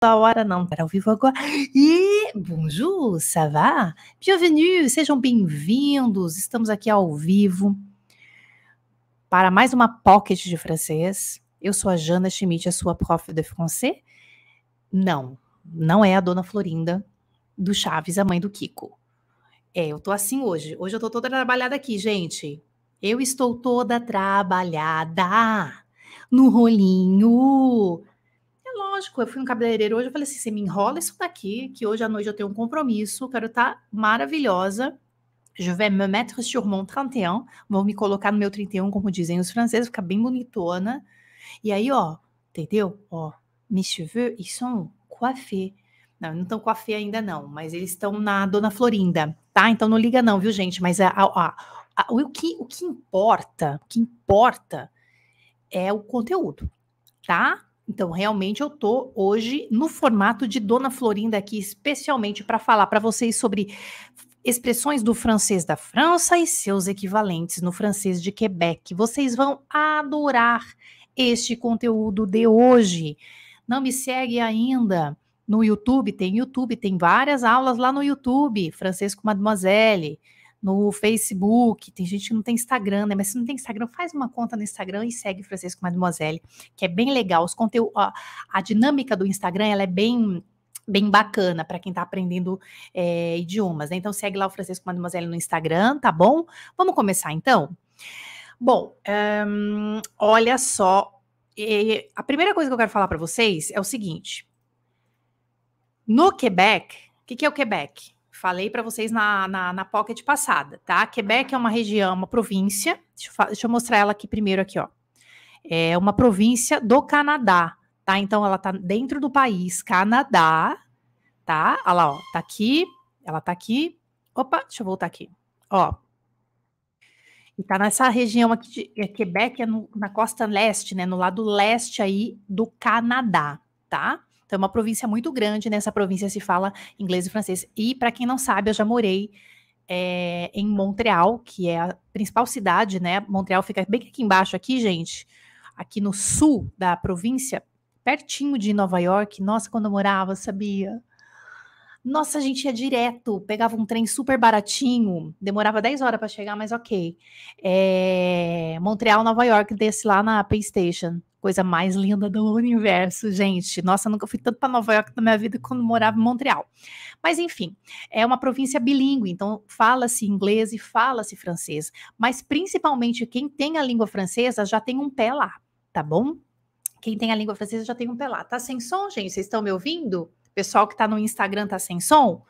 da hora, não, para ao vivo agora. E bonjour, ça va? Bienvenue, sejam bem-vindos. Estamos aqui ao vivo para mais uma pocket de francês. Eu sou a Jana Schmidt, a sua prof de francês. Não, não é a dona Florinda do Chaves, a mãe do Kiko. É, eu tô assim hoje. Hoje eu tô toda trabalhada aqui, gente. Eu estou toda trabalhada no rolinho lógico, eu fui no cabeleireiro hoje, eu falei assim, você me enrola isso daqui, que hoje à noite eu tenho um compromisso, quero estar tá maravilhosa. Je vais me mettre sur mon 31, vou me colocar no meu 31, como dizem os franceses, fica bem bonitona. E aí, ó, entendeu? Ó, mes cheveux, ils sont coiffés. Não, não estão coiffés ainda não, mas eles estão na Dona Florinda, tá? Então não liga não, viu, gente? Mas a, a, a, o, que, o que importa, o que importa é o conteúdo, tá? Então, realmente, eu tô hoje no formato de Dona Florinda aqui, especialmente para falar para vocês sobre expressões do francês da França e seus equivalentes no francês de Quebec. Vocês vão adorar este conteúdo de hoje. Não me segue ainda no YouTube? Tem YouTube, tem várias aulas lá no YouTube, Francês com Mademoiselle no Facebook, tem gente que não tem Instagram, né? Mas se não tem Instagram, faz uma conta no Instagram e segue Francisco Mademoiselle, que é bem legal. Os conteúdos, a, a dinâmica do Instagram, ela é bem bem bacana para quem está aprendendo é, idiomas, né? Então segue lá o Francisco Mademoiselle no Instagram, tá bom? Vamos começar então? Bom, ehm, olha só, a primeira coisa que eu quero falar para vocês é o seguinte: no Quebec, o que, que, é o Quebec? falei para vocês na, na, na pocket passada, tá? Quebec é uma região, uma província. Deixa eu, deixa eu mostrar ela aqui primeiro, aqui, ó. É uma província do Canadá, tá? Então ela tá dentro do país Canadá, tá? Olha lá, ó, tá aqui, ela tá aqui. Opa, deixa eu voltar aqui. Ó. E tá nessa região aqui de é, Quebec, é no, na costa leste, né? No lado leste aí do Canadá, tá? Então, é uma província muito grande, nessa né? província se fala inglês e francês. E, para quem não sabe, eu já morei é, em Montreal, que é a principal cidade, né? Montreal fica bem aqui embaixo, aqui, gente, aqui no sul da província, pertinho de Nova York. Nossa, quando eu morava, sabia? Nossa, a gente ia direto, pegava um trem super baratinho, demorava 10 horas para chegar, mas ok. É... Montreal, Nova York, desse lá na PlayStation. Station coisa mais linda do universo, gente. Nossa, nunca fui tanto para Nova York na minha vida quando morava em Montreal. Mas enfim, é uma província bilíngue, então fala-se inglês e fala-se francês. Mas principalmente quem tem a língua francesa já tem um pé lá, tá bom? Quem tem a língua francesa já tem um pé lá. Tá sem som, gente? Vocês estão me ouvindo? Pessoal que está no Instagram tá sem som?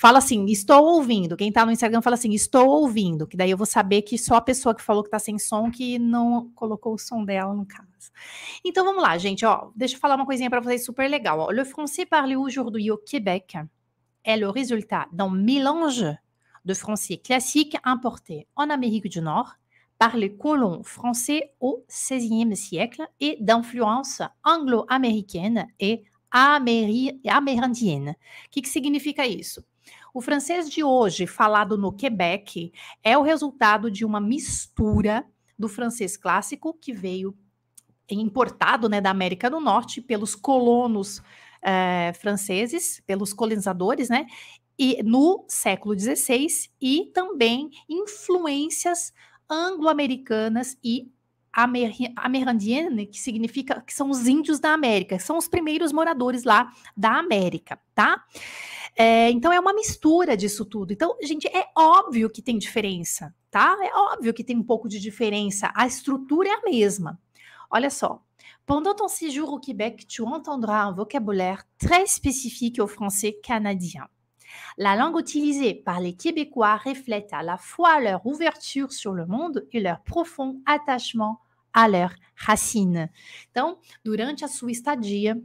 fala assim, estou ouvindo. Quem está no Instagram fala assim, estou ouvindo, que daí eu vou saber que só a pessoa que falou que está sem som que não colocou o som dela no caso. Então vamos lá, gente, ó, deixa eu falar uma coisinha para vocês super legal. Ó. Le français parlé aujourd'hui au Québec est é le résultat d'un mélange de français classique importé en Amérique du Nord par les colons français au XVIe siècle et d'influence anglo-américaine et amérindienne. O que, que significa isso? O francês de hoje, falado no Quebec, é o resultado de uma mistura do francês clássico que veio importado né, da América do Norte pelos colonos eh, franceses, pelos colonizadores, né? E no século XVI e também influências anglo-americanas e amerindiana, que significa que são os índios da América, são os primeiros moradores lá da América, tá? É, então é uma mistura disso tudo. Então, gente, é óbvio que tem diferença, tá? É óbvio que tem um pouco de diferença. A estrutura é a mesma. Olha só. Pendant ton séjour au Québec, tu entendras un vocabulaire très spécifique au français canadien. La langue utilisée par les Québécois reflète à la fois leur ouverture sur le monde et leur profond attachement à leurs racines. Então, durante a sua estadia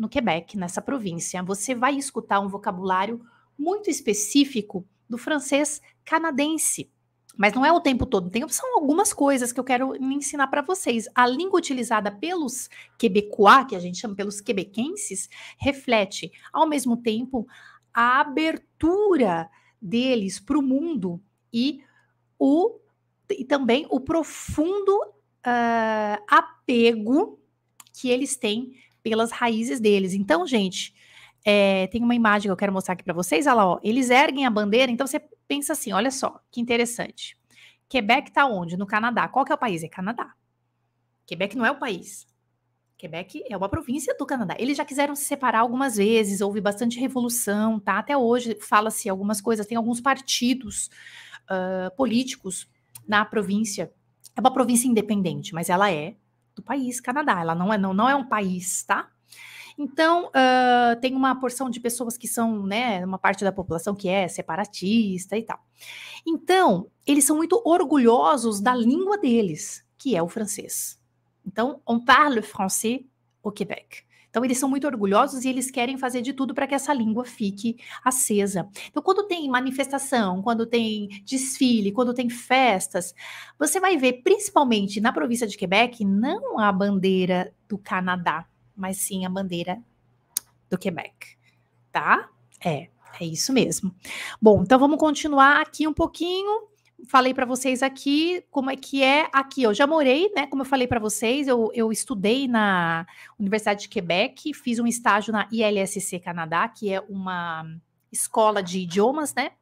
no Quebec, nessa província, você vai escutar um vocabulário muito específico do francês canadense. Mas não é o tempo todo, tem, são algumas coisas que eu quero me ensinar para vocês. A língua utilizada pelos quebecois, que a gente chama pelos quebequenses, reflete, ao mesmo tempo, a abertura deles para o mundo e o e também o profundo uh, apego que eles têm pelas raízes deles. Então, gente, é, tem uma imagem que eu quero mostrar aqui para vocês. Olha lá, ó, eles erguem a bandeira. Então, você pensa assim: olha só, que interessante. Quebec está onde? No Canadá. Qual que é o país? É Canadá. Quebec não é o país. Quebec é uma província do Canadá. Eles já quiseram se separar algumas vezes, houve bastante revolução, tá? Até hoje fala-se algumas coisas, tem alguns partidos uh, políticos na província. É uma província independente, mas ela é do país, Canadá. Ela não é, não, não é um país, tá? Então, uh, tem uma porção de pessoas que são, né, uma parte da população que é separatista e tal. Então, eles são muito orgulhosos da língua deles, que é o francês. Então, on parle français au Québec. Então, eles são muito orgulhosos e eles querem fazer de tudo para que essa língua fique acesa. Então, quando tem manifestação, quando tem desfile, quando tem festas, você vai ver, principalmente na província de Quebec, não a bandeira do Canadá, mas sim a bandeira do Quebec. Tá? É, é isso mesmo. Bom, então vamos continuar aqui um pouquinho falei para vocês aqui como é que é aqui. Eu já morei, né? Como eu falei para vocês, eu, eu estudei na Universidade de Quebec, fiz um estágio na ILSC Canadá, que é uma escola de idiomas, né?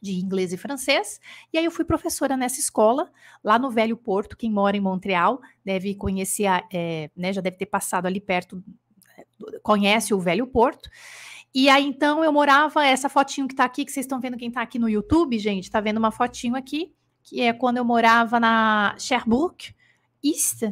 De inglês e francês. E aí eu fui professora nessa escola, lá no Velho Porto. Quem mora em Montreal deve conhecer, é, né? Já deve ter passado ali perto, conhece o Velho Porto. E aí, então, eu morava, essa fotinho que tá aqui, que vocês estão vendo quem tá aqui no YouTube, gente, tá vendo uma fotinho aqui, que é quando eu morava na Cherbourg East,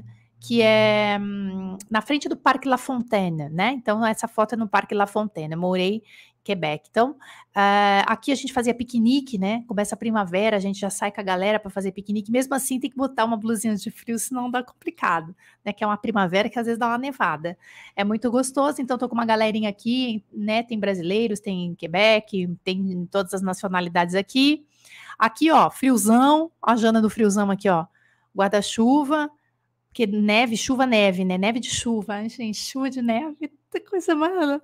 que é hum, na frente do Parque La Fontaine, né? Então, essa foto é no Parque La Fontaine. Eu morei Quebec. Então, uh, aqui a gente fazia piquenique, né? Começa a primavera, a gente já sai com a galera para fazer piquenique. Mesmo assim, tem que botar uma blusinha de frio, senão dá complicado, né? Que é uma primavera que às vezes dá uma nevada. É muito gostoso. Então, tô com uma galerinha aqui, né? Tem brasileiros, tem Quebec, tem todas as nacionalidades aqui. Aqui, ó, friozão, a Jana do friozão aqui, ó, guarda-chuva porque neve, chuva, neve, né? Neve de chuva, gente, chuva de neve, coisa mala,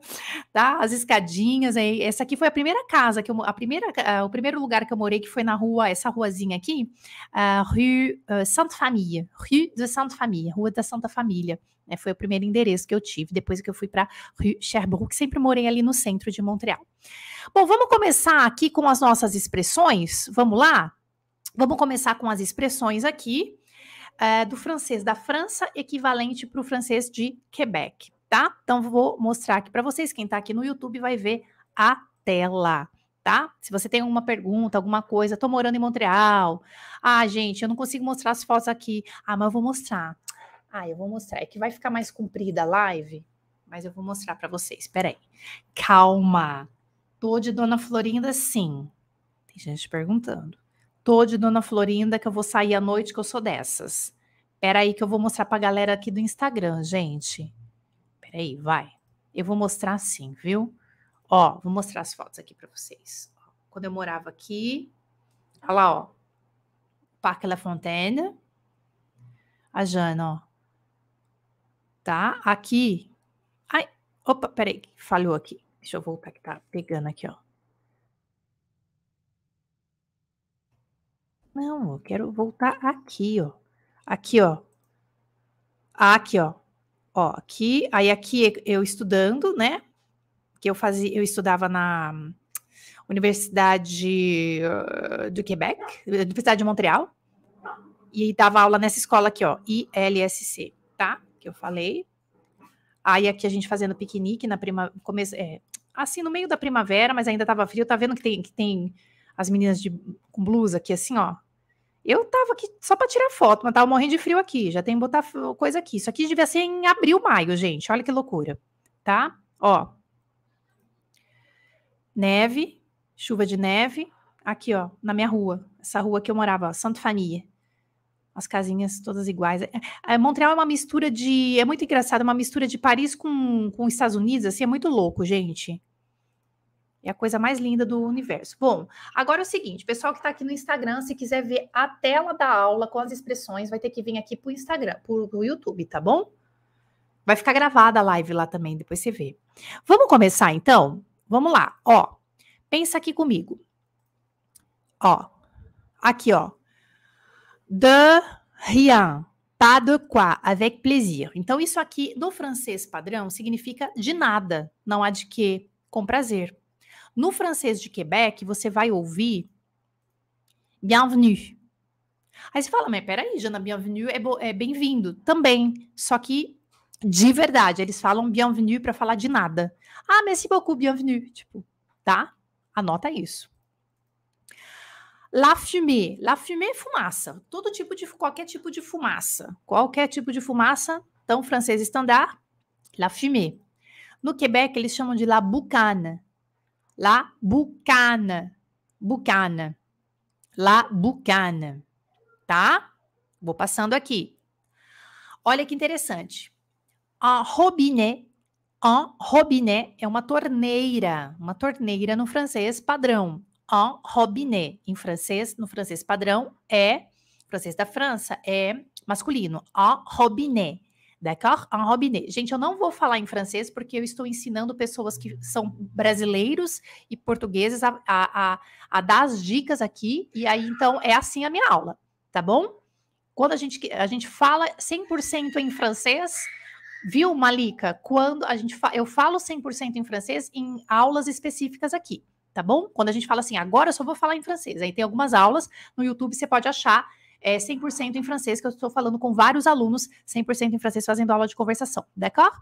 tá? As escadinhas aí. Essa aqui foi a primeira casa que eu, a primeira, uh, o primeiro lugar que eu morei que foi na rua, essa ruazinha aqui, uh, Rue uh, eh, Santa Família, Rue de Santa Família, Rua da Santa Família. Né? Foi o primeiro endereço que eu tive depois que eu fui para Rue Sherbrooke, sempre morei ali no centro de Montreal. Bom, vamos começar aqui com as nossas expressões. Vamos lá? Vamos começar com as expressões aqui é, do francês da França, equivalente para o francês de Quebec, tá? Então, vou mostrar aqui para vocês. Quem está aqui no YouTube vai ver a tela. Tá? Se você tem alguma pergunta, alguma coisa, tô morando em Montreal. Ah, gente, eu não consigo mostrar as fotos aqui. Ah, mas eu vou mostrar. Ah, eu vou mostrar. É que vai ficar mais comprida a live, mas eu vou mostrar para vocês. Peraí. Calma. Tô de Dona Florinda, sim. Tem gente perguntando tô de Dona Florinda, que eu vou sair à noite, que eu sou dessas. Pera aí que eu vou mostrar pra galera aqui do Instagram, gente. Pera aí, vai. Eu vou mostrar assim, viu? Ó, vou mostrar as fotos aqui para vocês. Quando eu morava aqui, olha lá, ó. Parque La Fontaine. A Jana, ó. Tá? Aqui. Ai, opa, peraí, falhou aqui. Deixa eu voltar que tá pegando aqui, ó. Não, eu quero voltar aqui, ó. Aqui, ó. Aqui, ó. Ó, aqui, aí aqui eu estudando, né? Que eu fazia, eu estudava na hum, Universidade ah, do Quebec, Universidade de Montreal, e dava aula nessa escola aqui, ó, ILSC, tá? Que eu falei. Aí aqui a gente fazendo piquenique na prima, começo, é, assim no meio da primavera, mas ainda tava frio, tá vendo que tem que tem as meninas de com blusa aqui assim, ó, eu tava aqui só para tirar foto, mas tava morrendo de frio aqui. Já tem que botar coisa aqui. Isso aqui devia ser em abril, maio, gente. Olha que loucura, tá? Ó. Neve, chuva de neve. Aqui, ó, na minha rua. Essa rua que eu morava, ó, Santa Fania. As casinhas todas iguais. É, é Montreal é uma mistura de. É muito engraçado, é uma mistura de Paris com, com os Estados Unidos, assim, é muito louco, gente. É a coisa mais linda do universo. Bom, agora é o seguinte, pessoal que está aqui no Instagram, se quiser ver a tela da aula com as expressões, vai ter que vir aqui para o Instagram, para o YouTube, tá bom? Vai ficar gravada a live lá também, depois você vê. Vamos começar então? Vamos lá, ó. Pensa aqui comigo. Ó, aqui, ó. De rien, pas de quoi, avec plaisir. Então, isso aqui, no francês padrão, significa de nada, não há de que, com prazer. No francês de Quebec, você vai ouvir bienvenue. Aí você fala, mas peraí, Jana, bienvenue é, é bem-vindo também. Só que, de verdade, eles falam bienvenue para falar de nada. Ah, merci beaucoup, bienvenue. Tipo, tá? Anota isso. La fumée. La fumée é fumaça. Todo tipo de, qualquer tipo de fumaça. Qualquer tipo de fumaça. Então, francês estándar, la fumée. No Quebec, eles chamam de la boucane. La Bucana. Bucana. La Bucana. Tá? Vou passando aqui. Olha que interessante. A robinet. Un robinet é uma torneira, uma torneira no francês padrão. Un robinet em francês, no francês padrão é francês da França é masculino. Un robinet. D'accord? En robinet. Gente, eu não vou falar em francês porque eu estou ensinando pessoas que são brasileiros e portugueses a, a, a, a dar as dicas aqui. E aí, então, é assim a minha aula, tá bom? Quando a gente, a gente fala 100% em francês, viu, Malika? Quando a gente fa eu falo 100% em francês em aulas específicas aqui, tá bom? Quando a gente fala assim, agora eu só vou falar em francês. Aí tem algumas aulas no YouTube, você pode achar é, 100% em francês, que eu estou falando com vários alunos 100% em francês fazendo aula de conversação, d'accord?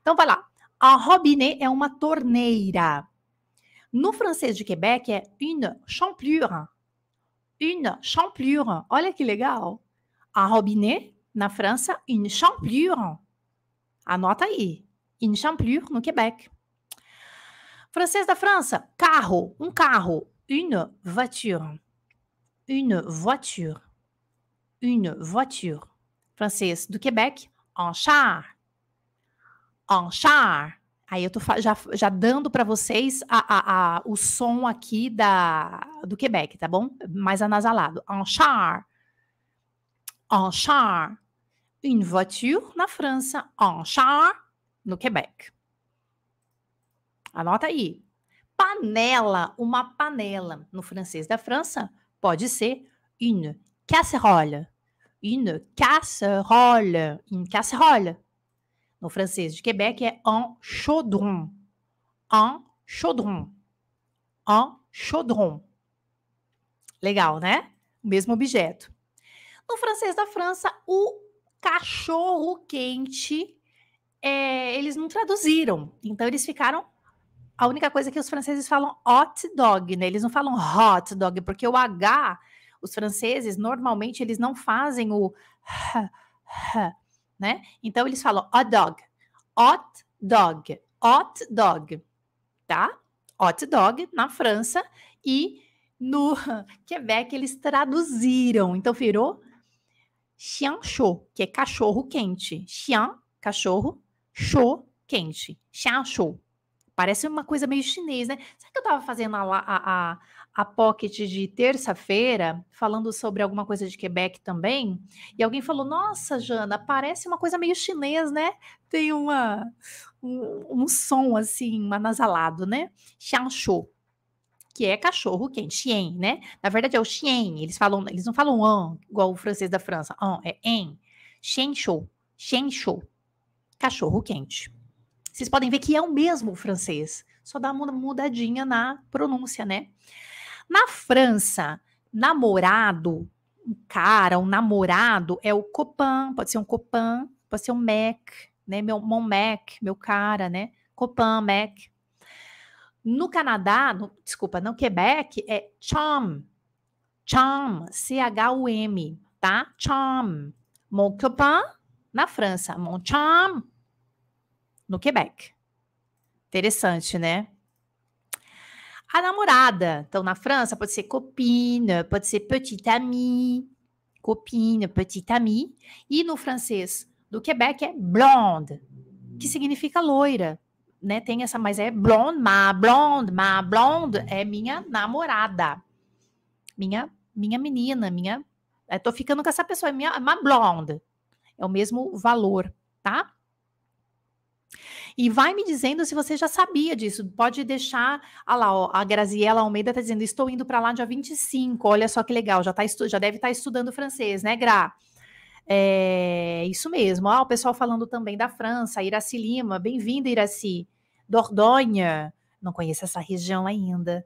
Então vai lá. A robinet é uma torneira. No francês de Quebec é une champlure. Une champlure. Olha que legal. A robinet na França, une champlure. Anota aí. Une champlure no Quebec. Francês da França, carro, um carro. Une voiture. Une voiture une voiture. Francês do Quebec, en char. En char. Aí eu tô já, já dando para vocês a, a, a, o som aqui da, do Quebec, tá bom? Mais anasalado. En char. En char. Une voiture na França. En char no Quebec. Anota aí. Panela, uma panela. No francês da França, pode ser une casserole. Une casserole. Une casserole. No francês de Quebec é un chaudron. Un chaudron. Un chaudron. Legal, né? O mesmo objeto. No francês da França, o cachorro quente, é, eles não traduziram. Então, eles ficaram. A única coisa que os franceses falam hot dog, né? Eles não falam hot dog, porque o H os franceses, normalmente, eles não fazem o né? Então, eles falam hot dog, hot dog, hot dog, tá? Hot dog na França e no Quebec eles traduziram. Então, virou chien chaud, que é cachorro quente. Chien, cachorro, chaud, quente. Chien chaud. Parece uma coisa meio chinês, né? Será que eu tava fazendo a, a, a, a pocket de terça-feira, falando sobre alguma coisa de Quebec também, e alguém falou: Nossa, Jana, parece uma coisa meio chinês, né? Tem uma, um, um som assim, anasalado, né? Xiangshou que é cachorro quente, chien, né? Na verdade é o chien, eles falam, eles não falam an, igual o francês da França, an, é en, chien show, cachorro quente. Vocês podem ver que é o mesmo francês, só dá uma mudadinha na pronúncia, né? Na França, namorado, um cara, um namorado é o copan, pode ser um copan, pode ser um mec, né? Meu mon mec, meu cara, né? Copan, mec. No Canadá, no, desculpa, no Quebec é chum, chum, C-H-U-M, tá? Chum. Mon copain, na França. Mon chum, no Quebec. Interessante, né? a namorada. Então, na França, pode ser copine, pode ser petite amie, copine, petite amie. E no francês do Quebec é blonde, que significa loira. Né, tem essa, mas é blonde, ma blonde, ma blonde é minha namorada, minha minha menina, minha, estou eh, ficando com essa pessoa, é minha, ma blonde, é o mesmo valor, tá? E vai me dizendo se você já sabia disso. Pode deixar. Ah lá, ó, a Graziela Almeida está dizendo: estou indo para lá dia 25. Olha só que legal, já, tá já deve estar tá estudando francês, né, Gra? É, isso mesmo. Ah, o pessoal falando também da França, Iraci Lima. Bem-vinda, Iraci. Dordogne. Não conheço essa região ainda.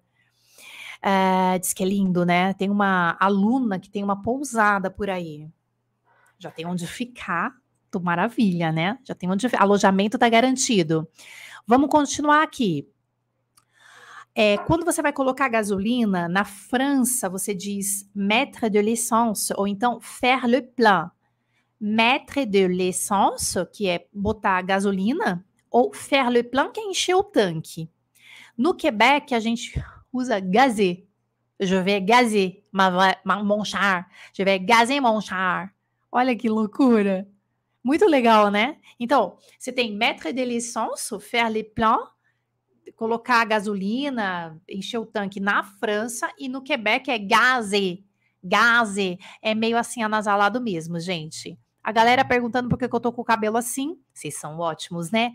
É, diz que é lindo, né? Tem uma aluna que tem uma pousada por aí. Já tem onde ficar maravilha, né? Já tem um alojamento está garantido. Vamos continuar aqui. É, quando você vai colocar gasolina, na França você diz mettre de l'essence ou então faire le plein. Mettre de l'essence, que é botar gasolina, ou faire le plein, que é encher o tanque. No Quebec, a gente usa gazer. Je vais gazer, mon char. Je vais gazer mon char. Olha que loucura. Muito legal, né? Então, você tem maître de licence, faire les plans, colocar a gasolina, encher o tanque na França e no Quebec é gaze. Gaze é meio assim anasalado mesmo, gente. A galera perguntando por que eu tô com o cabelo assim. Vocês são ótimos, né?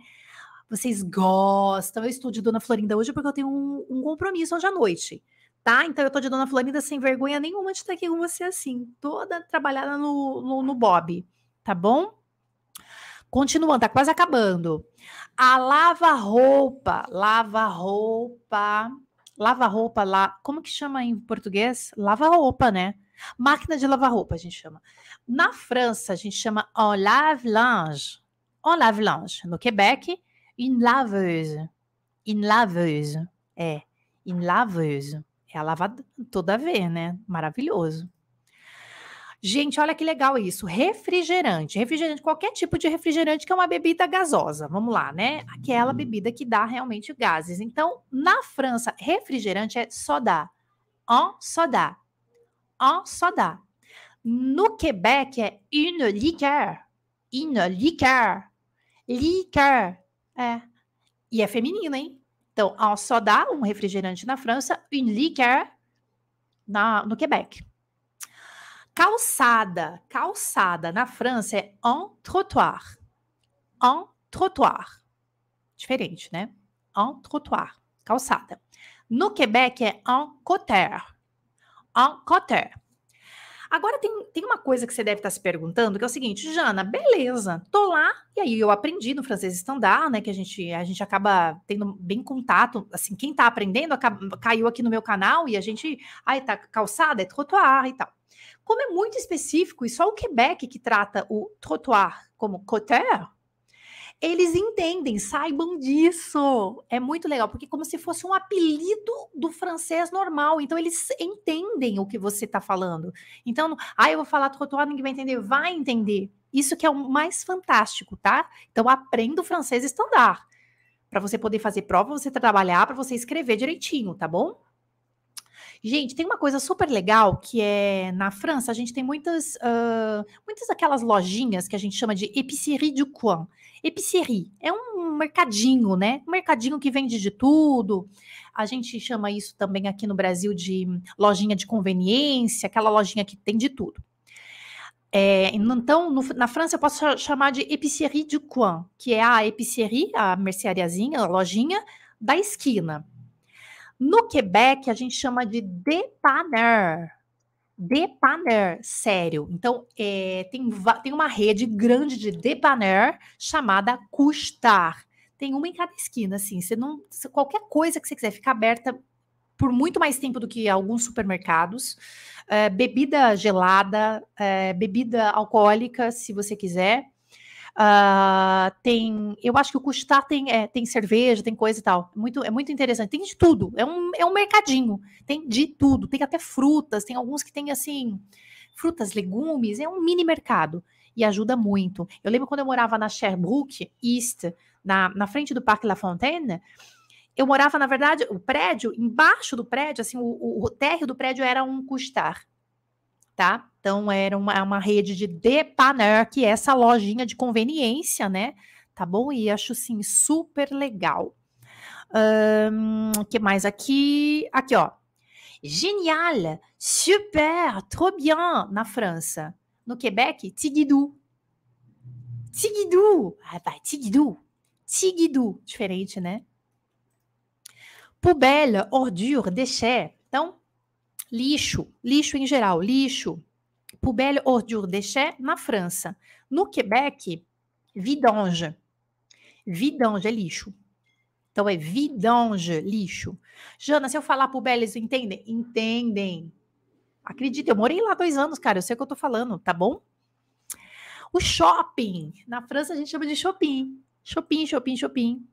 Vocês gostam. Eu estudo Dona Florinda hoje porque eu tenho um, um compromisso hoje à noite tá? Então eu tô de Dona Florinda sem vergonha nenhuma de estar aqui com você assim, toda trabalhada no, no, no Bob, tá bom? Continuando, tá quase acabando. A lava-roupa, lava-roupa, lava-roupa lá. Como que chama em português? Lava-roupa, né? Máquina de lavar roupa, a gente chama. Na França, a gente chama en lave-linge. En lave-linge. No Quebec, une laveuse. Une laveuse. É, une laveuse. É a lavada toda a ver, né? Maravilhoso. Gente, olha que legal isso. Refrigerante. Refrigerante, qualquer tipo de refrigerante que é uma bebida gasosa. Vamos lá, né? Aquela uhum. bebida que dá realmente gases. Então, na França, refrigerante é soda. En soda. En soda. No Quebec é une liqueur. Une liqueur. Liqueur. É. E é feminino, hein? Então, en soda, um refrigerante na França, une liqueur na, no Quebec. Calçada, calçada na França é en trottoir. En trottoir. Diferente, né? En trottoir, calçada. No Quebec é en cotter. En cotter. Agora tem, tem uma coisa que você deve estar tá se perguntando, que é o seguinte, Jana, beleza, tô lá, e aí eu aprendi no francês estandar, né? Que a gente, a gente acaba tendo bem contato, assim, quem tá aprendendo acaba, caiu aqui no meu canal e a gente, ai, tá calçada, é trottoir e tal. Como é muito específico, e só o Quebec que trata o trottoir como coteur, eles entendem, saibam disso. É muito legal, porque é como se fosse um apelido do francês normal. Então, eles entendem o que você está falando. Então, ah, eu vou falar trottoir, ninguém vai entender. Vai entender. Isso que é o mais fantástico, tá? Então, aprenda o francês estandar. Para você poder fazer prova, você trabalhar, para você escrever direitinho, tá bom? Gente, tem uma coisa super legal que é na França a gente tem muitas, uh, muitas daquelas lojinhas que a gente chama de épicerie du coin. Épicerie é um mercadinho, né? Um mercadinho que vende de tudo. A gente chama isso também aqui no Brasil de lojinha de conveniência, aquela lojinha que tem de tudo. É, então, no, na França eu posso chamar de épicerie du coin, que é a épicerie, a merceariazinha, a lojinha da esquina. No Quebec, a gente chama de depanner. Depanner, sério. Então, é, tem, tem uma rede grande de depanner chamada Custar. Tem uma em cada esquina, assim. Você não, você, qualquer coisa que você quiser ficar aberta por muito mais tempo do que alguns supermercados. É, bebida gelada, é, bebida alcoólica, se você quiser. Uh, tem, eu acho que o custar tem, é, tem cerveja, tem coisa e tal. Muito, é muito interessante. Tem de tudo. É um, é um mercadinho. Tem de tudo. Tem até frutas. Tem alguns que tem assim frutas, legumes. É um mini mercado e ajuda muito. Eu lembro quando eu morava na Sherbrooke East, na, na frente do Parque La Fontaine. Eu morava, na verdade, o prédio, embaixo do prédio, assim, o, o, o térreo do prédio era um custar, tá? Então era uma, é uma rede de depanar, que é essa lojinha de conveniência, né? Tá bom? E acho sim super legal. O que mais aqui? Aqui, ó. Genial, super, trop bien na França. No Quebec, Tigidou. Tigidou, ah, vai, Tigidou. Tigidou, diferente, né? Poubelle, ordure, déchet. Então, lixo, lixo em geral, lixo poubelle ordure déchet na França. No Quebec, vidange. Vidange é lixo. Então é vidange, lixo. Jana, se eu falar poubelle, eles entendem? Entendem. Acredita, eu morei lá dois anos, cara, eu sei o que eu tô falando, tá bom? O shopping, na França a gente chama de shopping. Shopping, shopping, shopping.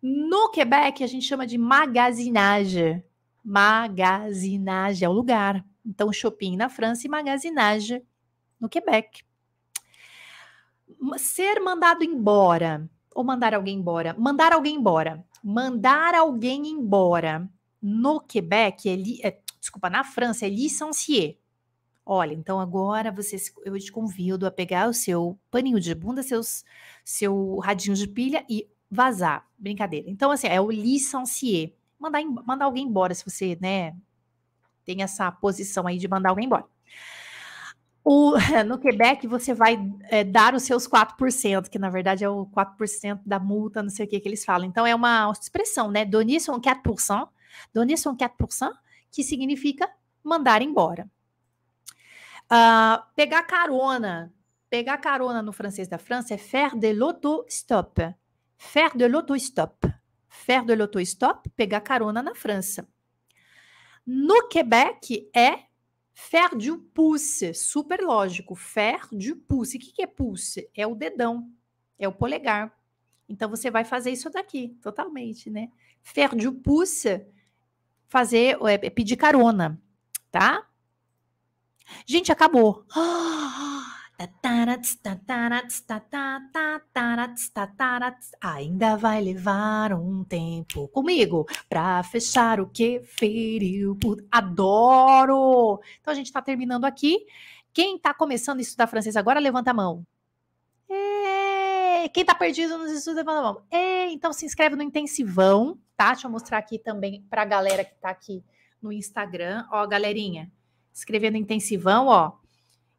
No Quebec a gente chama de magasinage. Magasinage é o lugar. Então, shopping na França e magasinagem no Quebec. Ser mandado embora ou mandar alguém embora? Mandar alguém embora. Mandar alguém embora no Quebec, ele, é, é, desculpa, na França, é licencier. Olha, então agora você, eu te convido a pegar o seu paninho de bunda, seus, seu radinho de pilha e vazar. Brincadeira. Então, assim, é o licencier. Mandar, mandar alguém embora se você, né, tem essa posição aí de mandar alguém embora. O, no Quebec, você vai é, dar os seus 4%, que na verdade é o 4% da multa, não sei o que que eles falam. Então é uma expressão, né? Donner son 4%, donner son 4%, que significa mandar embora. Uh, pegar carona. Pegar carona no francês da França é faire de l'auto-stop. Faire de l'auto-stop. Faire de l'auto-stop, pegar carona na França. No Quebec é fer du pulse, super lógico. Fer de pouce. O que, é pulse? É o dedão, é o polegar. Então você vai fazer isso daqui, totalmente, né? Fer du pulse, fazer, é, é pedir carona, tá? Gente, acabou. Ah! Ainda vai levar um tempo comigo para fechar o que feriu. Adoro! Então a gente está terminando aqui. Quem está começando a estudar francês agora, levanta a mão. É... Quem está perdido nos estudos, levanta a mão. É... Então se inscreve no intensivão, tá? Deixa eu mostrar aqui também para a galera que está aqui no Instagram. Ó, galerinha, escrevendo intensivão, ó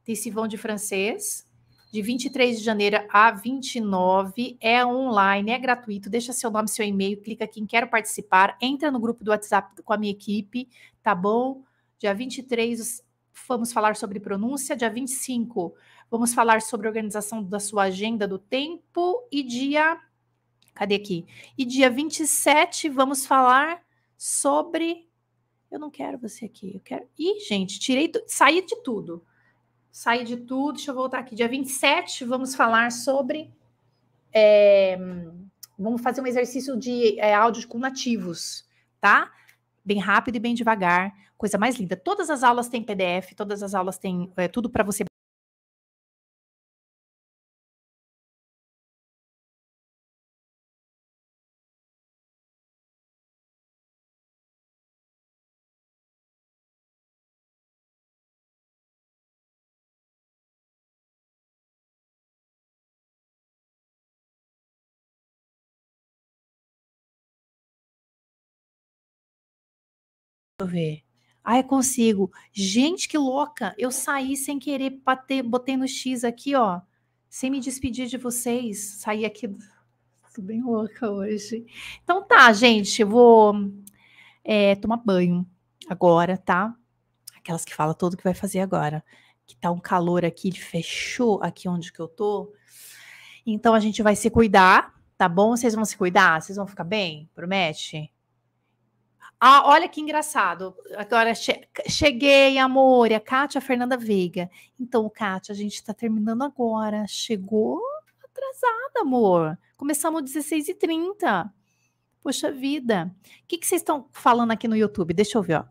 Tissivão de francês, de 23 de janeiro a 29. É online, é gratuito. Deixa seu nome, seu e-mail, clica aqui em Quero Participar. Entra no grupo do WhatsApp com a minha equipe, tá bom? Dia 23, vamos falar sobre pronúncia. Dia 25, vamos falar sobre organização da sua agenda do tempo. E dia. Cadê aqui? E dia 27, vamos falar sobre. Eu não quero você aqui. Eu quero. Ih, gente, tirei. Saí de tudo sair de tudo, deixa eu voltar aqui. Dia 27, vamos falar sobre. É, vamos fazer um exercício de é, áudios com nativos, tá? Bem rápido e bem devagar, coisa mais linda. Todas as aulas têm PDF, todas as aulas têm é, tudo para você. eu ver. Ai, consigo. Gente, que louca! Eu saí sem querer, bater, botei no X aqui, ó. Sem me despedir de vocês. Saí aqui. Tô bem louca hoje. Então tá, gente. Eu vou é, tomar banho agora, tá? Aquelas que falam todo que vai fazer agora. Que tá um calor aqui, ele fechou aqui onde que eu tô. Então a gente vai se cuidar, tá bom? Vocês vão se cuidar? Vocês vão ficar bem? Promete? Ah, olha que engraçado. Agora che cheguei, amor, e a Kátia Fernanda Veiga. Então, Kátia, a gente está terminando agora. Chegou atrasada, amor. Começamos às 16h30. Poxa vida. O que, que vocês estão falando aqui no YouTube? Deixa eu ver, ó.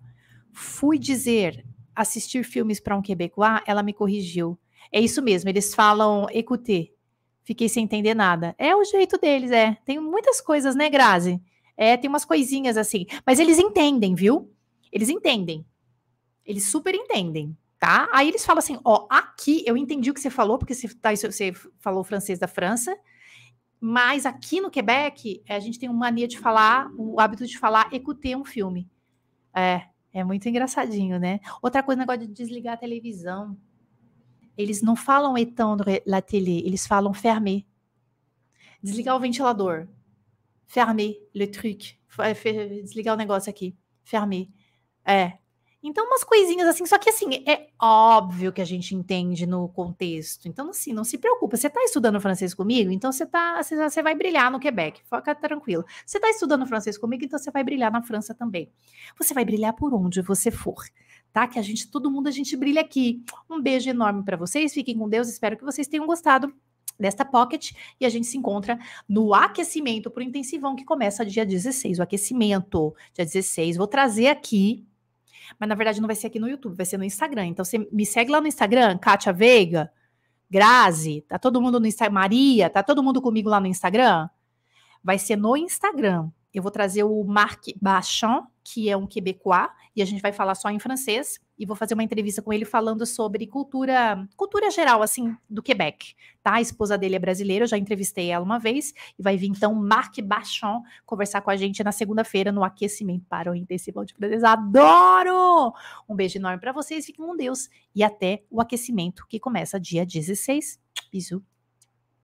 Fui dizer assistir filmes para um quebecois, ela me corrigiu. É isso mesmo, eles falam écouter. Fiquei sem entender nada. É o jeito deles, é. Tem muitas coisas, né, Grazi? É, tem umas coisinhas assim. Mas eles entendem, viu? Eles entendem. Eles super entendem, tá? Aí eles falam assim: ó, aqui eu entendi o que você falou, porque você, tá, você falou francês da França. Mas aqui no Quebec, a gente tem uma mania de falar, o hábito de falar écouter um filme. É, é muito engraçadinho, né? Outra coisa, o negócio de desligar a televisão. Eles não falam étendre la télé, eles falam fermer. Desligar o ventilador fermer le truc. Desligar o negócio aqui. Fermer. É. Então, umas coisinhas assim, só que assim, é óbvio que a gente entende no contexto. Então, assim, não se preocupa. Você está estudando francês comigo, então você tá, você vai brilhar no Quebec. Foca tranquilo. Você está estudando francês comigo, então você vai brilhar na França também. Você vai brilhar por onde você for, tá? Que a gente, todo mundo, a gente brilha aqui. Um beijo enorme para vocês. Fiquem com Deus. Espero que vocês tenham gostado desta pocket e a gente se encontra no aquecimento para o intensivão que começa dia 16, o aquecimento dia 16. Vou trazer aqui, mas na verdade não vai ser aqui no YouTube, vai ser no Instagram. Então você me segue lá no Instagram, Kátia Veiga, Grazi, tá todo mundo no Instagram, Maria, tá todo mundo comigo lá no Instagram? Vai ser no Instagram, eu vou trazer o Marc Bachon, que é um quebecois, e a gente vai falar só em francês, e vou fazer uma entrevista com ele falando sobre cultura, cultura geral, assim, do Quebec, tá? A esposa dele é brasileira, eu já entrevistei ela uma vez, e vai vir então Marc Bachon conversar com a gente na segunda-feira no aquecimento para o intensivão de francês. Adoro! Um beijo enorme para vocês, fiquem com Deus e até o aquecimento que começa dia 16. Bisous.